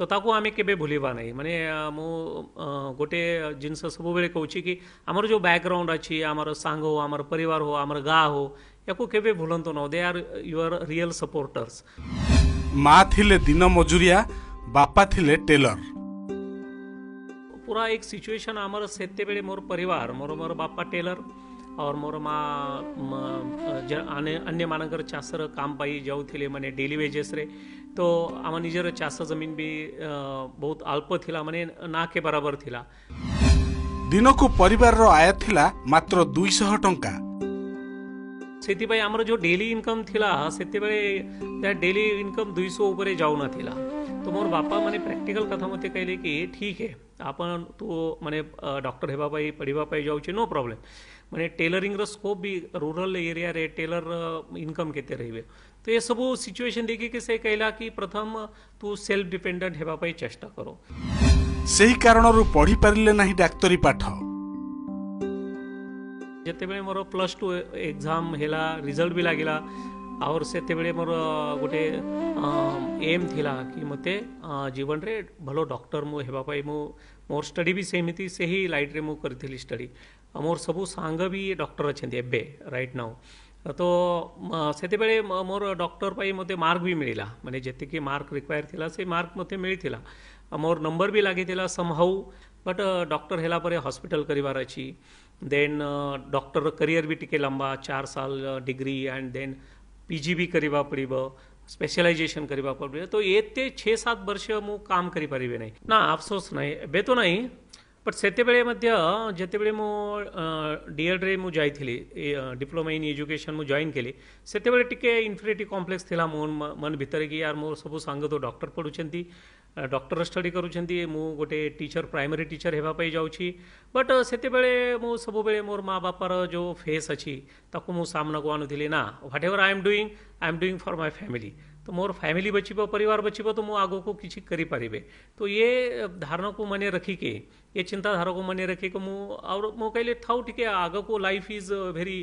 ତ ତାକୁ ଆମେ କେବେ ଭୁଲିବା ନାହିଁ ମାନେ ମୁଁ ଗୋଟେ ଜିନିଷ ସବୁବେଳେ କହୁଛି କି ଆମର ଯେଉଁ ବ୍ୟାକ୍ଗ୍ରାଉଣ୍ଡ ଅଛି ଆମର ସାଙ୍ଗ ହଉ ଆମର ପରିବାର ହଉ ଆମର ଗାଁ ହଉ ୟାକୁ କେବେ ଭୁଲନ୍ତୁ ନ ଦେ ଆର୍ ୟୁଆର୍ ରିଏଲ୍ ସପୋର୍ଟର୍ସ ମା ଥିଲେ ଦିନ ମଜୁରିଆ ବାପା ଥିଲେ ଟେଲର ପୁରା ଏକ ସିଚୁଏସନ୍ ଆମର ସେତେବେଳେ ମୋର ପରିବାର ମୋର ମୋର ବାପା ଟେଲର और मोर माने अन्य मानकर चासर काम पाई जाऊ थे मैंने डेली वेजेस रे तो आम निजर चास जमीन भी बहुत अल्प थिला मैंने ना के बराबर थिला ଦିନକୁ ପରିବାରର ଆୟ ଥିଲା ମାତ୍ର ଦୁଇଶହ ଟଙ୍କା ସେଥିପାଇଁ ଆମର ଯେଉଁ ଡେଲି ଇନକମ୍ ଥିଲା ସେଥିପାଇଁ ଡେଲି ଇନକମ୍ ଦୁଇଶହ ଉପରେ ଯାଉନଥିଲା ତ ମୋର ବାପା ମାନେ ପ୍ରାକ୍ଟିକାଲ କଥା ମୋତେ କହିଲେ କି ଠିକ୍ ହେ ଆପଣ ତୁ ମାନେ ଡକ୍ଟର ହେବା ପାଇଁ ପଢ଼ିବା ପାଇଁ ଯାଉଛି ନୋ ପ୍ରୋବ୍ଲେମ୍ मैंने टेलरिंग रो स्कोप भी रूरल एरिया रे टेलर इनकम के रहिबे तो ये सब सिचुएशन देखि के से कहला कि प्रथम तू सेल्फ डिपेंडेंट हेबा पई चेष्टा करो सेही कारण रो पढ़ी पारिले नाही डाक्टरी पाठ ଯେତେବେଳେ ମୋର ପ୍ଲସ୍ ଟୁ ଏକ୍ଜାମ୍ ହେଲା ରିଜଲ୍ଟ ବି ଲାଗିଲା ଆହୁରି ସେତେବେଳେ ମୋର ଗୋଟେ ଏମ୍ ଥିଲା କି ମୋତେ ଜୀବନରେ ଭଲ ଡକ୍ଟର ମୁଁ ହେବା ପାଇଁ ମୁଁ ମୋର ଷ୍ଟଡ଼ି ବି ସେମିତି ସେହି ଲାଇଟ୍ରେ ମୁଁ କରିଥିଲି ଷ୍ଟଡ଼ି ମୋର ସବୁ ସାଙ୍ଗ ବି ଡକ୍ଟର ଅଛନ୍ତି ଏବେ ରାଇଟ୍ ନାଉ ତ ସେତେବେଳେ ମୋର ଡକ୍ଟର ପାଇଁ ମୋତେ ମାର୍କ ବି ମିଳିଲା ମାନେ ଯେତିକି ମାର୍କ ରିକ୍ୱାୟାର ଥିଲା ସେ ମାର୍କ ମୋତେ ମିଳିଥିଲା ମୋର ନମ୍ବର ବି ଲାଗିଥିଲା ସମହାଉ ବଟ୍ ଡକ୍ଟର ହେଲା ପରେ ହସ୍ପିଟାଲ କରିବାର ଅଛି ଦେନ୍ ଡକ୍ଟର କରିୟର ବି ଟିକେ ଲମ୍ବା ଚାର ସାଲ ଡିଗ୍ରୀ ଆଣ୍ଡ ଦେନ୍ ପିଜି ବି କରିବା ପଡ଼ିବ સ્પેશિયલાઇઝેશન કરવા પડે તો એ તે છ સાત વર્ષે હું કામ કરી પરિવે નહીં ના અફસોસ નહીં બે તો નહીં ବଟ୍ ସେତେବେଳେ ମଧ୍ୟ ଯେତେବେଳେ ମୁଁ ଡିଏଡ଼୍ରେ ମୁଁ ଯାଇଥିଲି ଡିପ୍ଲୋମା ଇନ୍ ଏଜୁକେସନ୍ ମୁଁ ଜଏନ୍ କଲି ସେତେବେଳେ ଟିକେ ଇନଫିନିଟି କମ୍ପ୍ଲେକ୍ସ ଥିଲା ମୋ ମନ ଭିତରେ କି ୟାର ମୋର ସବୁ ସାଙ୍ଗ ତ ଡକ୍ଟର ପଢ଼ୁଛନ୍ତି ଡକ୍ଟର ଷ୍ଟଡ଼ି କରୁଛନ୍ତି ମୁଁ ଗୋଟେ ଟିଚର୍ ପ୍ରାଇମେରୀ ଟିଚର୍ ହେବା ପାଇଁ ଯାଉଛି ବଟ୍ ସେତେବେଳେ ମୁଁ ସବୁବେଳେ ମୋର ମା ବାପାର ଯେଉଁ ଫେସ୍ ଅଛି ତାକୁ ମୁଁ ସାମ୍ନାକୁ ଆଣୁଥିଲି ନା whatever I am doing I am doing for my family તો મોર ફેમિલી બચીબો પરિવાર બચીબો તો હું આગળକୁ କିଛି କରିପାରିବେ તો યે ધારણાକୁ મને રખીકે યે ચિંતાધારાକୁ મને રખીકે હું और ମୁଁ କହିଲେ ଥାଉ ଟିକେ આગળକୁ life is very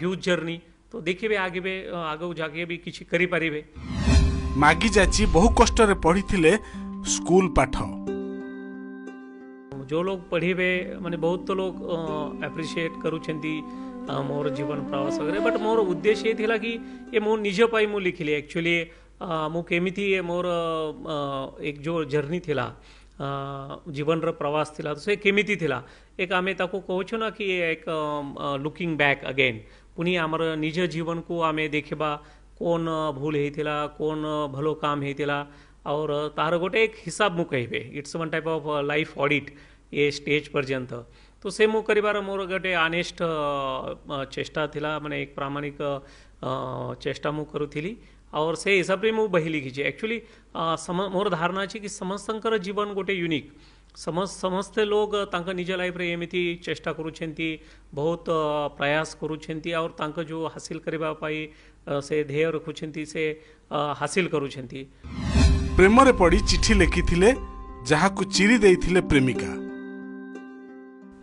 huge journey તો ଦେଖିବେ આગେବେ આગକୁ જાકે ବି କିଛି କରିପାରିବେ ମାଗି ଯାଚି ବହୁ କଷ୍ଟରେ ପଢ଼ିଥିଲେ ସ୍କୁଲ ପାଠ जो लोग पढ़ीबे मैंने बहुत तो लोग एप्रिशिएट करूँ मोर जीवन प्रवास वगैरह बट मोर उद्देश्य ये कि ये मो निज मु लिखिली एक्चुअली मुमि ये मोर एक जो जर्नी थिला जीवन रो प्रवास थिला तो से केमिति थिला एक आम ताको कहू ना कि एक लुकिंग बैक अगेन पुनी आमर निज जीवन को आम देखा कौन भूल होता कौन भलो काम होता और तार गोटे एक हिसाब मु कहे it's one type of life audit ये स्टेज पर्यंत तो से मु କରିବାର ମୋର ଗୋଟେ ଆନେଷ୍ଟ ଚେଷ୍ଟା ଥିଲା ମାନେ ଏକ ପ୍ରାମାଣିକ ଚେଷ୍ଟା ମୁଁ କରୁଥିଲି और से हिसाब से मुझे बही लिखी एक्चुअली मोर धारणा अच्छे कि समस्त जीवन गोटे यूनिक समस्त समस्ते लोग निज लाइफ रे एमती चेष्टा कर बहुत प्रयास करुँच और तांक जो हासिल करने से ध्येय रखुंट से हासिल करुँच प्रेम पड़ी चिठी लिखी जहाँ को चिरी प्रेमिका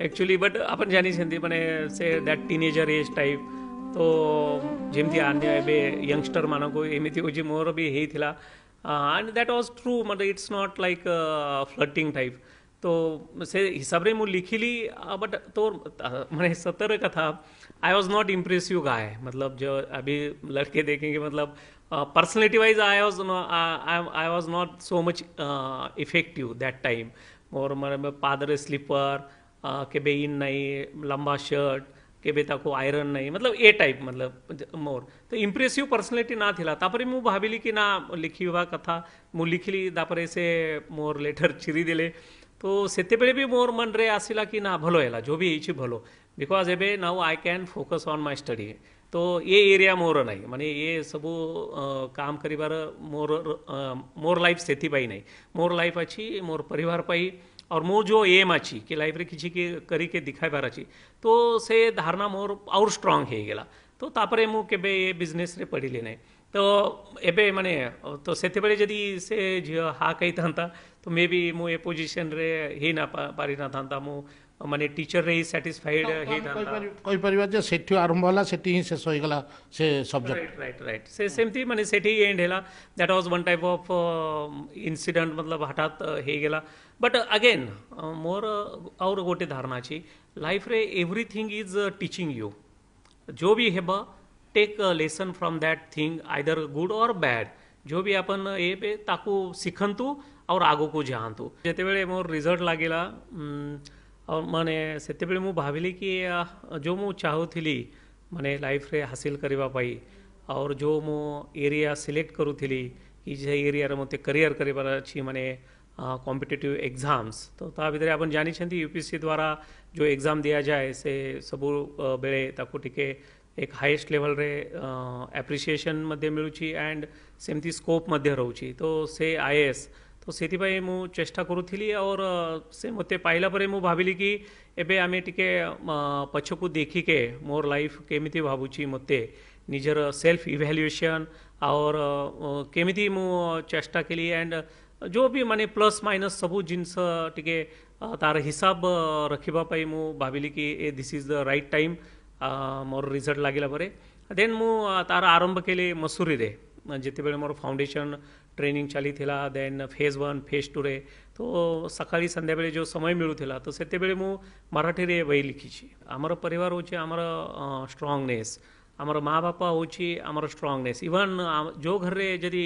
એકચ્યુઅલી બટ આપણે જાણી છીએ મને say that teenager age type તો જેમથી આને બે યંગસ્ટરମାନଙ୍କୁ એମିତି જે ମୋର ବି ହେଇଥିଲା ଆଣ୍ଡ ଦ୍ୟାଟ୍ ୱାଜ୍ ଟ୍ରୁ ମତେ it's not like floating type तो से हिसाब रे मु लिखिली बट uh, तो uh, मैंने सत्तर का था I was not impress you guy मतलब जो अभी लड़के देखेंगे मतलब personality wise I was I was not so much effective that time और मेरे फादर स्लीपर कि भाई इन नहीं लंबा शर्ट કે બે તાકો આયરન નહીં મતલબ એ ટાઈપ મતલબ મોર તો ઇમ્પ્રેસિવ પર્સનાલિટી ના થયેલા તાપરે હું ભાવેલી કે ના લિખી વા કથા હું લિખલી તાપરે સે મોર લેટર ચીરી દેલે તો સેતેબેળે બી મોર મનરે આસિલા કે ના ભલો એલા જો બી ઈચ્છી ભલો બિકોઝ એબે now I can focus on my study તો એ એરિયા મોર નહીં મને એ સબુ કામ કરીବାର મોર મોર લાઈફ સેતી પાઈ નહીં મોર લાઈફ અછી મોર પરિવાર પાઈ और मो जो एम अच्छी कि लाइफ किसी के करी दिखाई बार अच्छी तो से धारणा मोर और स्ट्रांग हो तो तापर मु केबे ये बिजनेस रे पढ़ी लेने तो एबे माने तो सेतेबेले जदि से झी हा कही था तो मे भी मु ए पोजिशन रे ही ना पारी ना था मु ମାନେ ଟିଚରରେ ହିଁ ସାଟିସ୍ଫାଇଡ୍ ହେଇଥାନ୍ତା କହିପାରିବା ଯେ ସେଠୁ ଆରମ୍ଭ ହେଲା ସେଠି ହିଁ ଶେଷ ହେଇଗଲା ସେ ସବଜେକ୍ଟ ରାଇଟ୍ ରାଇଟ୍ ସେ ସେମିତି ମାନେ ସେଠି ଏଣ୍ଡ ହେଲା that was one type of incident ମତଲବ ହଠାତ୍ ହେଇଗଲା ବଟ୍ ଆଗେନ୍ ମୋର ଆହୁରି ଗୋଟେ ଧାରଣା ଅଛି ଲାଇଫ୍ରେ ଏଭ୍ରିଥିଙ୍ଗ ଇଜ୍ ଟିଚିଂ ୟୁ जो भी है take lesson from that thing either good और बैड जो भी अपन ये पे ताकू सिखंतु और आगो को जानतु जिते बेले मोर रिजल्ट लागेला और माने ସେତେବେଳେ ମୁଁ ଭାବିଲି କି ଯେଉଁ ମୁଁ मानने लाइफ रे हासिल करने और जो ମୁଁ ଏରିଆ ସିଲେକ୍ଟ କରୁଥିଲି କି ସେ ଏରିଆରେ ମୋତେ କରିୟର କରିବାର ଅଛି कॉम्पिटेटिव एग्जाम्स तो ताकि आप आपण जानी यूपीएससी द्वारा जो एग्जाम दिया जाए से सब बेले टे टिके एक हाईएस्ट लेवल रे एप्रिशिएशन मध्ये एंड सेमती स्कोप मध्ये तो से आईएएस तो ସେଥିପାଇଁ ମୁଁ ଚେଷ୍ଟା କରୁଥିଲି और ସେ ମୋତେ ପାଇଲା ପରେ ମୁଁ ଭାବିଲି କି ଏବେ ଆମେ ଟିକେ ପଛକୁ ଦେଖିକେ ମୋର ଲାଇଫ୍ କେମିତି ଭାବୁଛି ମୋତେ ନିଜର ସେଲ୍ଫ ଇଭାଲୁଏସନ୍ और କେମିତି ମୁଁ ଚେଷ୍ଟା କଲି ଆଣ୍ଡ ଯେଉଁ ବି ମାନେ ପ୍ଲସ୍ ମାଇନସ୍ ସବୁ ଜିନିଷ ଟିକେ ତାର ହିସାବ ରଖିବା ପାଇଁ ମୁଁ ଭାବିଲି କି ଏ this is the right time ମୋର ରିଜଲ୍ଟ ଲାଗିଲା ପରେ ଦେନ୍ ମୁଁ ତାର ଆରମ୍ଭ କଲି ମସୁରୀରେ ଯେତେବେଳେ ମୋର ଫାଉଣ୍ଡେସନ୍ ଟ୍ରେନିଂ ଚାଲିଥିଲା ଦେନ୍ ଫେଜ୍ ୱାନ୍ ଫେଜ୍ ଟୁରେ ତ ସକାଳେ ସନ୍ଧ୍ୟାବେଳେ ଯେଉଁ ସମୟ ମିଳୁଥିଲା ତ ସେତେବେଳେ ମୁଁ ମରାଠୀରେ ବହି ଲିଖିଛି ଆମର ପରିବାର ହେଉଛି ଆମର ଷ୍ଟ୍ରଙ୍ଗନେସ୍ ଆମର ମା' ବାପା ହେଉଛି ଆମର ଷ୍ଟ୍ରଙ୍ଗନେସ୍ ଇଭନ୍ ଯେଉଁ ଘରେ ଯଦି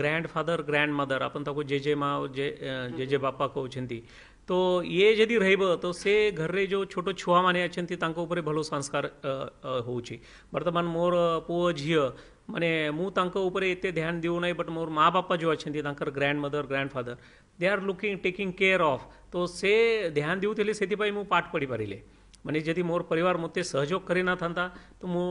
ଗ୍ରାଣ୍ଡ ଫାଦର ଗ୍ରାଣ୍ଡ ମଦର ଆପଣ ତାକୁ ଜେଜେ ମା' ଜେଜେ ବାପା କହୁଛନ୍ତି ତ ଇଏ ଯଦି ରହିବ ତ ସେ ଘରେ ଯେଉଁ ଛୋଟ ଛୁଆମାନେ ଅଛନ୍ତି ତାଙ୍କ ଉପରେ ଭଲ ସଂସ୍କାର ହେଉଛି ବର୍ତ୍ତମାନ ମୋର ପୁଅ ଝିଅ ମାନେ ମୁଁ ତାଙ୍କ ଉପରେ ଏତେ ଧ୍ୟାନ ଦେଉନାହିଁ ବଟ୍ ମୋର ମା ବାପା ଯେଉଁ ଅଛନ୍ତି ତାଙ୍କର grandmother grandfather they are looking taking care of ତ ସେ ଧ୍ୟାନ ଦେଉଥିଲେ ସେଥିପାଇଁ ମୁଁ ପାଠ ପଢ଼ିପାରିଲି ମାନେ ଯଦି ମୋର ପରିବାର ମୋତେ ସହଯୋଗ କରିନଥାନ୍ତା ତ ମୁଁ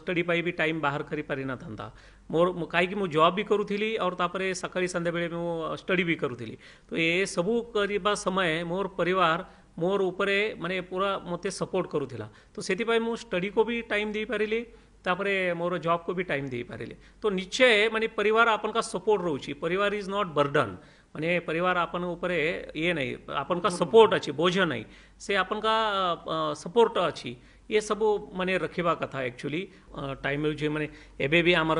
ଷ୍ଟଡ଼ି ପାଇଁ ବି ଟାଇମ୍ ବାହାର କରିପାରିନଥାନ୍ତା ମୋର କାହିଁକି ମୁଁ ଜବ୍ ବି କରୁଥିଲି ଆଉ ତାପରେ ସକାଳେ ସନ୍ଧ୍ୟାବେଳେ ମୁଁ ଷ୍ଟଡ଼ି ବି କରୁଥିଲି ତ ଏସବୁ କରିବା ସମୟ ମୋର ପରିବାର ମୋର ଉପରେ ମାନେ ପୁରା ମୋତେ ସପୋର୍ଟ କରୁଥିଲା ତ ସେଥିପାଇଁ ମୁଁ ଷ୍ଟଡ଼ିକୁ ବି ଟାଇମ୍ ଦେଇପାରିଲି ତାପରେ ମୋର ଜବ୍କୁ ବି ଟାଇମ୍ ଦେଇପାରିଲି ତ ନିଶ୍ଚୟ ମାନେ ପରିବାର ଆପଣଙ୍କ ସପୋର୍ଟ ରହୁଛି ପରିବାର ଇଜ୍ ନଟ୍ ବର୍ଡନ୍ ମାନେ ପରିବାର ଆପଣଙ୍କ ଉପରେ ଇଏ ନାହିଁ ଆପଣଙ୍କ ସପୋର୍ଟ ଅଛି ବୋଝ ନାହିଁ ସେ ଆପଣଙ୍କ ସପୋର୍ଟ ଅଛି ये सब मानते रखा कथा एक्चुअली टाइम हो मैंने एबे भी आमर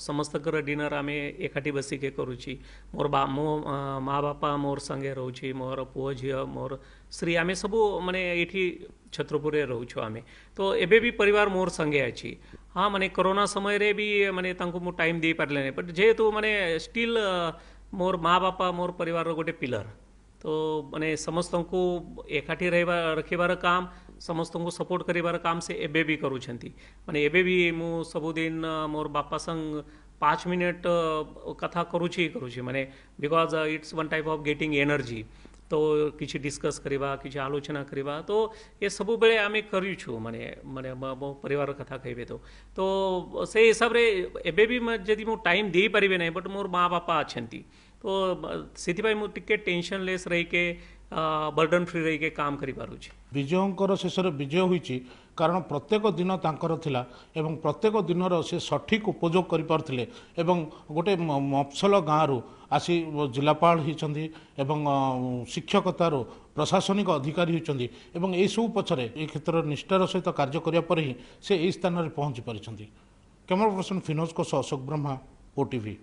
समस्तकर डिनर आम एकाठी बसिके करुची मोर बा मो माँ बापा मोर संगे रोचे मोर पुओ झी मोर स्त्री आम सबू मैंने ये छत्रपुर रोच आम तो एवं पर मोर संगे अच्छी हाँ मानने कोरोना समय रे भी मैंने टाइम दे पारे बट जेहेतु मानने स्टिल मोर माँ बापा मोर पर गोटे पिलर तो मानने समस्त को एकाठी रखा काम ସମସ୍ତଙ୍କୁ ସପୋର୍ଟ କରିବାର କାମ ସେ ଏବେ ବି କରୁଛନ୍ତି ମାନେ ଏବେ ବି ମୁଁ ସବୁଦିନ ମୋର ବାପା ସାଙ୍ଗ ପାଞ୍ଚ ମିନିଟ୍ କଥା କରୁଛି ହିଁ କରୁଛି ମାନେ because it's one type of getting energy ତ କିଛି ଡିସ୍କସ୍ କରିବା କିଛି ଆଲୋଚନା କରିବା ତ ଏସବୁ ବେଳେ ଆମେ କରିଛୁ ମାନେ ମାନେ ମୋ ପରିବାର କଥା କହିବେ ତ ତ ସେ ହିସାବରେ ଏବେ ବି ଯଦି ମୁଁ ଟାଇମ୍ ଦେଇପାରିବି ନାହିଁ ବଟ୍ ମୋର ମା ବାପା ଅଛନ୍ତି ତ ସେଥିପାଇଁ ମୁଁ ଟିକେ ଟେନସନ୍ଲେସ୍ ରହିକି ବର୍ଡନ୍ ଫ୍ରି ରହିକି କାମ କରିପାରୁଛି ବିଜୟଙ୍କର ଶେଷରେ ବିଜୟ ହୋଇଛି କାରଣ ପ୍ରତ୍ୟେକ ଦିନ ତାଙ୍କର ଥିଲା ଏବଂ ପ୍ରତ୍ୟେକ ଦିନର ସେ ସଠିକ୍ ଉପଯୋଗ କରିପାରୁଥିଲେ ଏବଂ ଗୋଟେ ମଫସଲ ଗାଁରୁ ଆସି ଜିଲ୍ଲାପାଳ ହୋଇଛନ୍ତି ଏବଂ ଶିକ୍ଷକତାରୁ ପ୍ରଶାସନିକ ଅଧିକାରୀ ହୋଇଛନ୍ତି ଏବଂ ଏହିସବୁ ପଛରେ ଏ କ୍ଷେତ୍ରରେ ନିଷ୍ଠାର ସହିତ କାର୍ଯ୍ୟ କରିବା ପରେ ହିଁ ସେ ଏହି ସ୍ଥାନରେ ପହଞ୍ଚି ପାରିଛନ୍ତି କ୍ୟାମେରା ପର୍ସନ୍ ଫିନୋଜଙ୍କ ସହ ଅଶୋକ ବ୍ରହ୍ମା ଓଟିଭି